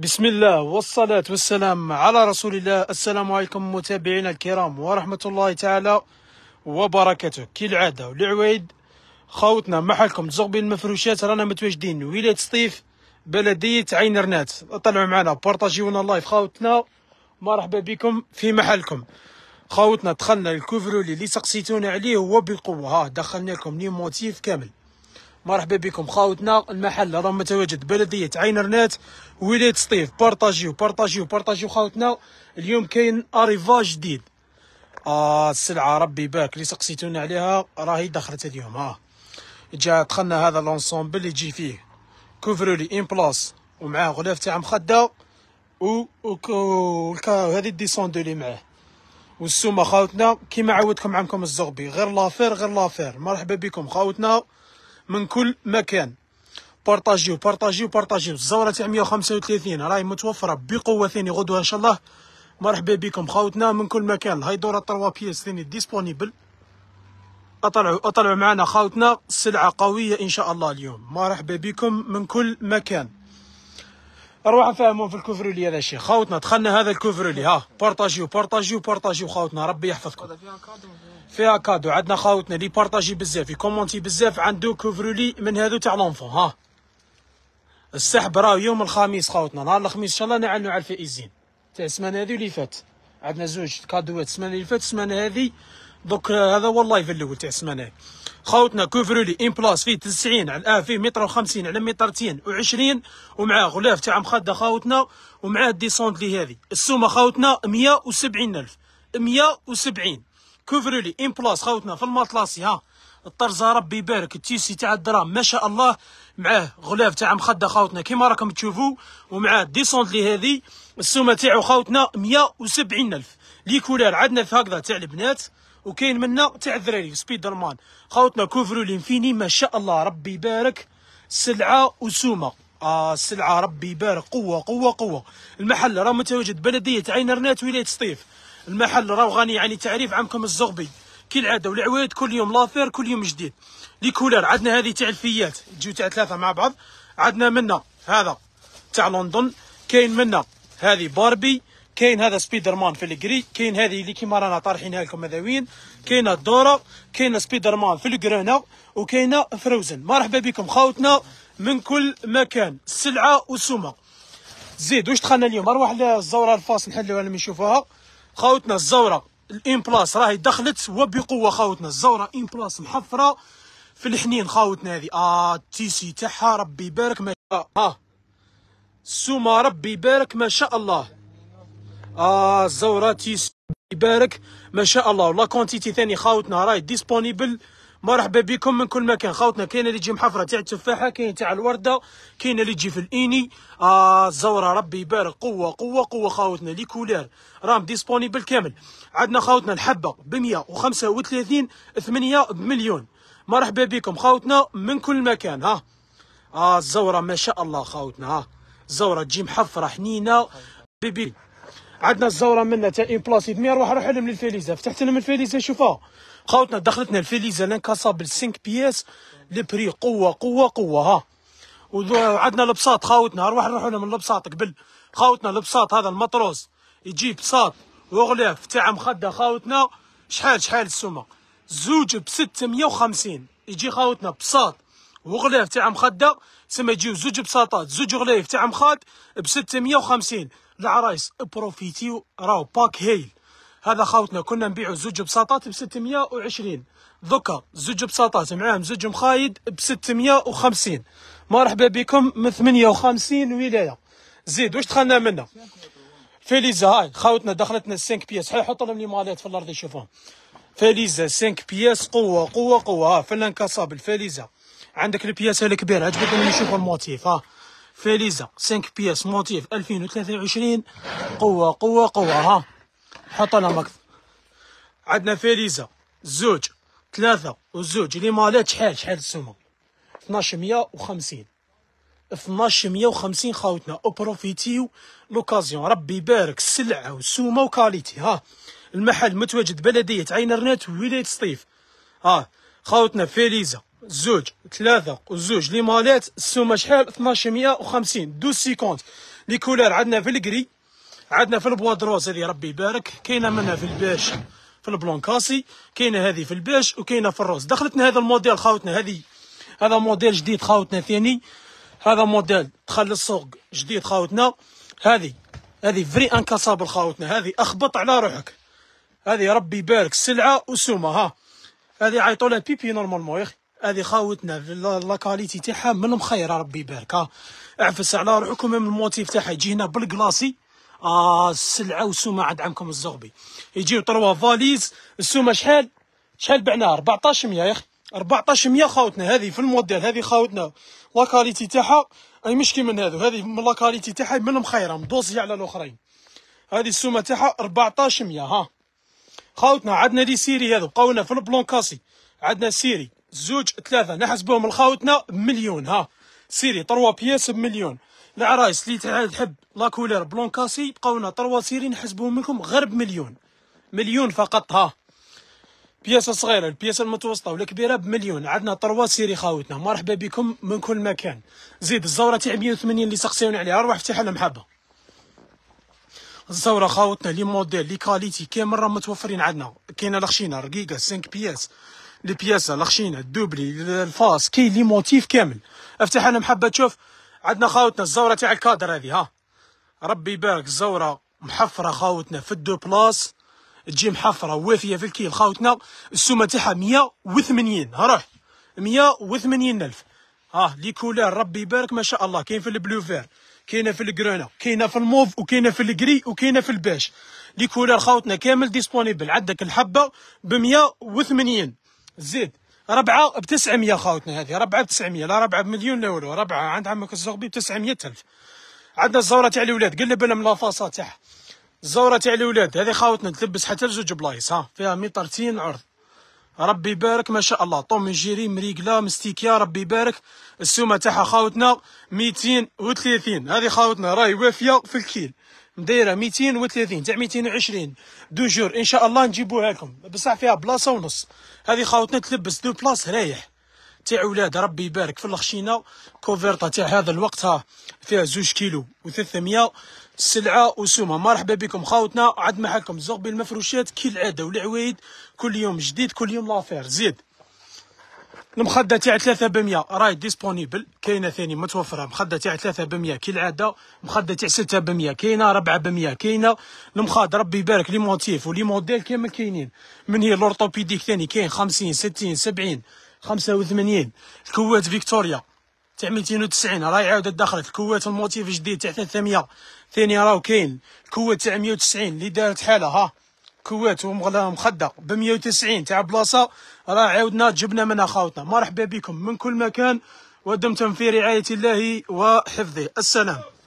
بسم الله والصلاة والسلام على رسول الله السلام عليكم متابعينا الكرام ورحمة الله تعالى وبركاته كالعادة والعويد خوتنا محلكم تزغ المفروشات رانا متواجدين ولاية سطيف بلدية عين رنات طلعوا معنا بارطاجيونا اللايف خوتنا مرحبا بكم في محلكم خوتنا دخلنا الكوفرولي اللي سقسيتونا عليه هو بالقوة ها دخلنا لكم لي موتيف كامل مرحبا بكم خاوتنا المحل هذا متواجد بلديه عين رنات ولايه سطيف بارطاجيو بارطاجيو بارطاجيو خاوتنا اليوم كاين اريفا جديد آه السلعه ربي باك اللي سقسيتونا عليها راهي دخلت اليوم ها آه. جا دخلنا هذا لونسومبل اللي يجي فيه كوفرولي ان بلاص ومعاه غلاف تاع مخده و وكو... هذه الديسون دو اللي معاه والسومه خاوتنا كيما عودتكم عمكم الزغبي غير لافير غير لافير مرحبا بكم خاوتنا من كل مكان بارطاجيو بارطاجيو بارطاجيو الزوره تاع 135 راهي متوفره بقوه ثاني غدوه ان شاء الله مرحبا بكم خاوتنا من كل مكان هاي دوره 3 بيس ثاني ديسبونيبل اطلعوا اطلعوا معنا خاوتنا السلعه قويه ان شاء الله اليوم مرحبا بكم من كل مكان روح نفهمهم في الكفرولي هذا الشيء خوتنا دخلنا هذا الكفرولي ها بارطاجيو بارطاجيو بارطاجيو خوتنا ربي يحفظكم فيها كادو عندنا خوتنا اللي بارطاجي بزاف يكومونتي بزاف عنده كوفرولي من هذو تاع لونفون ها السحب راه يوم الخميس خوتنا نهار الخميس ان شاء الله نعلنوا على الفائزين تاع السمانه هذه اللي فات عندنا زوج كادوات السمانه اللي فات السمانه هذه دوك آه، هذا هو اللايف الاول تاع السمانه خاوتنا كوفرولي ان بلاس فيه 90 على آه فيه متر و50 على متر 20 ومعاه غلاف تاع مخده خاوتنا ومعاه الديسونت لي هذه السومه خاوتنا 170000 170 كوفرولي ان بلاس خاوتنا في الماطلاسي ها الطرزه ربي يبارك التيسي تاع الدرام ما شاء الله معاه غلاف تاع مخده خاوتنا كيما راكم تشوفوا ومعاه ديسونت لي هذه السومه تاعو خاوتنا 170000 لي كولار عندنا في هكذا تاع البنات وكاين منا تاع الذراري سبيدر مان خوتنا كوفرو لينفيني ما شاء الله ربي يبارك سلعه وسومه آه السلعه ربي يبارك قوه قوه قوه المحل راه متواجد بلديه عين رنات ولايه سطيف المحل راه غني يعني تعريف عمكم الزغبي كالعاده والعوايد كل يوم لافير كل يوم جديد لي كولر عندنا هذه تاع الفيات تجيو تاع ثلاثه مع بعض عندنا منا هذا تاع لندن كاين منا هذه باربي كاين هذا سبيدر مان في الجري كاين هذه اللي كيما رانا طارحينها لكم هذا وين كاينه الدوره كاينه سبيدر مان في الكرونا وكاينه فروزن مرحبا بكم خاوتنا من كل مكان السلعه والسمه زيد واش دخلنا اليوم اروح للزوره الفاس نحلوها لما نشوفوها خاوتنا الزوره الام بلاس راهي دخلت وبقوه خاوتنا الزوره ام بلاس محفره في الحنين خاوتنا هذه اه التيسي تاعها ربي يبارك ما شاء الله سوما ربي يبارك ما شاء الله اه زوراتي يبارك ما شاء الله ولا كونتيتي ثاني خاوتنا راهي ديسبونيبل مرحبا بكم من كل مكان خاوتنا كاينه اللي تجي محفره تاع التفاحه كاين تاع الورده كاينه اللي تجي في الايني آه الزوره ربي يبارك قوه قوه قوه خاوتنا لي كولير راهم ديسبونيبل كامل عندنا خاوتنا الحبه ب 135 8 بمليون مرحبا بكم خاوتنا من كل مكان ها آه الزوره ما شاء الله خاوتنا ها الزوره تجي محفره حنينه طيب. بيبي عندنا الزوره منا تاع اون بلاص يدمي روح نروح لهم للفيليزا فتحت لهم الفيليزا شوفها خاوتنا دخلتنا الفيليزا لانكاسابل 5 بياس لي بري قوه قوه قوه ها وعندنا البساط خاوتنا اروح روح لهم البساط قبل خاوتنا البساط هذا المطروز يجيب بساط وغلاف تاع مخده خاوتنا شحال شحال السومه زوج ب 650 يجي خاوتنا بساط وغلاف تاع مخده سما يجيو زوج بساطات زوج غلاف تاع مخاد ب 650 العرايس بروفيتيو راهو باك هايل هذا خاوتنا كنا نبيعو زوج بساطات ب 620 دوكا زوج بساطات معاهم زوج مخايد ب 650 مرحبا بكم من 58 ولايه زيد واش دخلنا منا فيليزا هاي خاوتنا دخلتنا 5 بياس حي حط لهم لي ماليت في الارض يشوفوهم فاليزا 5 بياس قوه قوه قوه ها فلان كاسابل فاليزا عندك البياسه الكبيره عجبتني نشوف الموتيف ها فاليزا 5 بياس موتيف 2023 قوة قوة قوة ها حط لها مكث عندنا فاليزا زوج ثلاثة وزوج لي مالات شحال شحال السومة 1250 1250 خاوتنا اوبروفيتيو لوكازيون ربي يبارك السلعة والسومة وكاليتي ها المحل متواجد بلدية عين رنات ولاية سطيف ها خاوتنا فاليزا زوج ثلاثة وزوج لي مالات السومة شحال 1250 دو سيكونت لي كولار عندنا في الكري عندنا في البوادروز هذه ربي يبارك كاينة منها في الباش في البلون كاسي كاينة هذه في الباش وكاينة في الروز دخلتنا هذا الموديل خاوتنا هذه هذا موديل جديد خاوتنا ثاني هذا موديل دخل للسوق جديد خاوتنا هذه هذه فري انكاسابل خاوتنا هذه اخبط على روحك هذه ربي يبارك السلعه وسومه ها هذه عيطوا لها بيبي نورمالمون يا اخي هذه خاوتنا لاكاليتي تاعها من المخير ربي يبارك اعفس على روحكم من الموتيف تاعها يجي هنا بالكلاصي آه السلعه والسومه عند عمكم الزغبي يجيو طروا فاليز السومه شحال شحال بعناها 1400 يا اخي 1400 خاوتنا هذه في الموديل هذه خاوتنا لاكاليتي تاعها اي مش كي من هذو هذه من لاكاليتي تاعها من المخيره مدوزي على الاخرين هذه السومه تاعها 1400 ها خاوتنا عندنا لي سيري هذو بقاونا في البلونكاسي عندنا سيري زوج ثلاثة نحسبوهم الخاوتنا بمليون ها سيري طروا بياس بمليون العرايس اللي تحب لاكولير بلون كاسي بقاونا طروا سيري نحسبوهم منكم غير بمليون مليون فقط ها بياسة صغيرة البياسة المتوسطة ولا كبيرة بمليون عندنا طروا سيري خاوتنا مرحبا بكم من كل مكان زيد الزورة تاع 180 اللي سقسيون عليها روح افتحها حبة الزورة خاوتنا لي موديل لي كاليتي كامل راه متوفرين عندنا كاينة لخشينة رقيقة 5 بياس لي بياسا الخشينه الدوبلي الفاس كاين لي موتيف كامل افتح انا محبه تشوف عندنا خاوتنا الزوره تاع الكادر هذه ها ربي يبارك الزوره محفره خاوتنا في الدو بلاس تجي محفره وافيه في الكيل خاوتنا السومه تاعها 180 ها روح وثمانين الف ها لي كولار ربي يبارك ما شاء الله كاين في البلو فير كاينه في الكرونا كاينه في الموف وكاينه في الكري وكاينه في الباش لي كولار خاوتنا كامل ديسبونيبل عندك الحبه ب 180 زيد ربعة ب 900 خاوتنا هذه ربعة ب 900 لا ربعة بمليون لا والو ربعة عند عمك الزغبي ب 900 ألف عندنا الزورة تاع الولاد قلب لنا من لافاصا تاعها الزورة تاع الولاد هذه خاوتنا تلبس حتى لزوج بلايص ها فيها ميطرتين عرض ربي يبارك ما شاء الله طوم جيري مريقلا مستيكيا ربي يبارك السومة تاعها خاوتنا 230 هذه خاوتنا راهي وافية في الكيل مدايره 230 تاع 220 دو جور ان شاء الله نجيبوها لكم بصح فيها بلاصه ونص هذه خاوتنا تلبس دو بلاص رايح تاع ولاد ربي يبارك في الخشينه كوفيرتا تاع هذا الوقت ها فيها زوج كيلو و300 سلعه وسومه مرحبا بكم خاوتنا عاد معاكم زغبي المفروشات كي العاده والعوايد كل يوم جديد كل يوم لافير زيد المخده تاع 3 ب 100 راهي ديسبونيبل كاينه ثاني متوفره مخده تاع 3 ب 100 العاده مخده تاع 6 ب 100 كاينه 4 ب 100 كاينه المخاد ربي يبارك لي موتيف ولي موديل كامل كاينين من هي لورطوبيديك ثاني كاين 50 60 70 85 الكوات فيكتوريا تاع 290 راهي عاودت دخلت الكوات الموتيف جديد تاع 300 ثاني راهو كاين الكوات تاع 190 اللي دارت حالها ها كوات ومخده ب 190 تاع بلاصه راه عاودنا جبنا منها خاوتنا مرحبا بكم من كل مكان ودمتم في رعايه الله وحفظه السلام